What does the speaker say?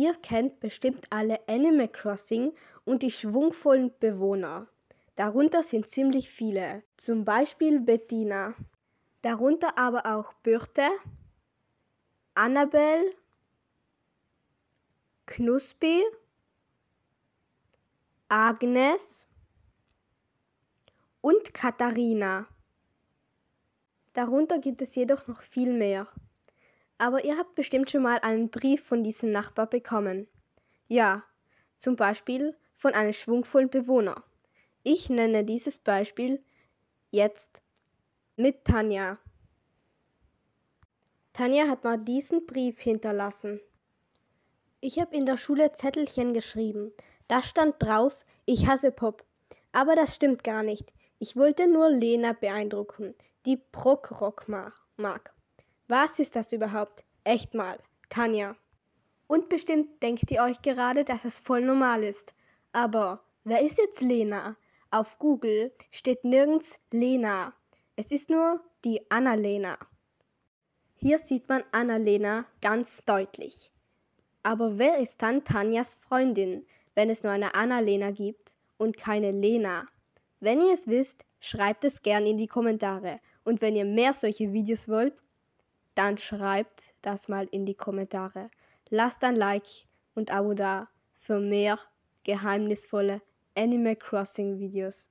Ihr kennt bestimmt alle Animal Crossing und die schwungvollen Bewohner. Darunter sind ziemlich viele, zum Beispiel Bettina. Darunter aber auch Birte, Annabel, Knuspi, Agnes und Katharina. Darunter gibt es jedoch noch viel mehr. Aber ihr habt bestimmt schon mal einen Brief von diesem Nachbar bekommen. Ja, zum Beispiel von einem schwungvollen Bewohner. Ich nenne dieses Beispiel jetzt mit Tanja. Tanja hat mal diesen Brief hinterlassen. Ich habe in der Schule Zettelchen geschrieben. Da stand drauf, ich hasse Pop. Aber das stimmt gar nicht. Ich wollte nur Lena beeindrucken, die prog mag. Was ist das überhaupt? Echt mal, Tanja. Und bestimmt denkt ihr euch gerade, dass es voll normal ist. Aber wer ist jetzt Lena? Auf Google steht nirgends Lena. Es ist nur die Annalena. Hier sieht man Annalena ganz deutlich. Aber wer ist dann Tanjas Freundin, wenn es nur eine Annalena gibt und keine Lena? Wenn ihr es wisst, schreibt es gern in die Kommentare. Und wenn ihr mehr solche Videos wollt, dann schreibt das mal in die Kommentare. Lasst ein Like und Abo da für mehr geheimnisvolle Animal Crossing Videos.